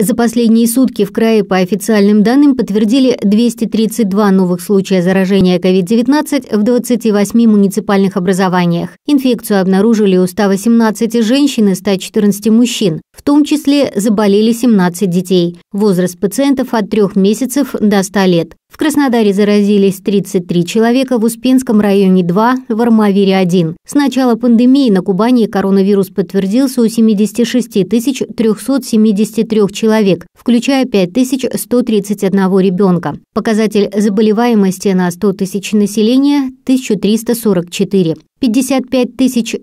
За последние сутки в крае по официальным данным подтвердили 232 новых случая заражения COVID-19 в 28 муниципальных образованиях. Инфекцию обнаружили у 118 женщин и 114 мужчин, в том числе заболели 17 детей. Возраст пациентов от 3 месяцев до 100 лет. В Краснодаре заразились 33 человека, в Успенском районе 2, в Армавире 1. С начала пандемии на Кубани коронавирус подтвердился у 76 373 человек, включая 5131 ребенка. Показатель заболеваемости на 100 тысяч населения – 1344. 55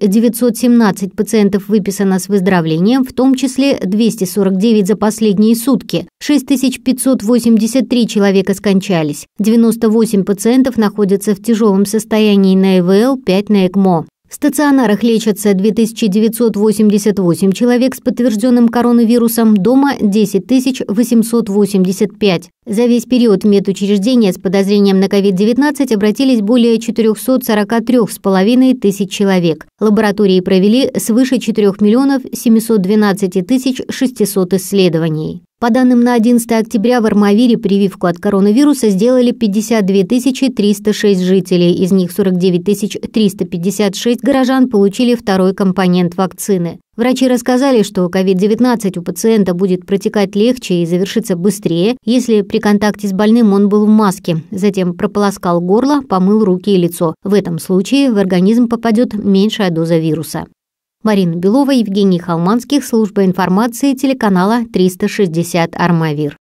917 пациентов выписано с выздоровлением, в том числе 249 за последние сутки, 6583 человека скончались, 98 пациентов находятся в тяжелом состоянии на ИВЛ, 5 на ЭКМО. В стационарах лечатся 2988 человек с подтвержденным коронавирусом, дома 10 885. За весь период в медучреждения с подозрением на COVID-19 обратились более 443,5 тысяч человек. Лаборатории провели свыше 4 миллионов 712 тысяч 600 исследований. По данным на 11 октября в Армавире прививку от коронавируса сделали 52 306 жителей, из них 49 356 горожан получили второй компонент вакцины. Врачи рассказали, что COVID-19 у пациента будет протекать легче и завершиться быстрее, если при контакте с больным он был в маске, затем прополоскал горло, помыл руки и лицо. В этом случае в организм попадет меньшая доза вируса. Марина Белова, Евгений Холманских, служба информации телеканала 360 «Армавир».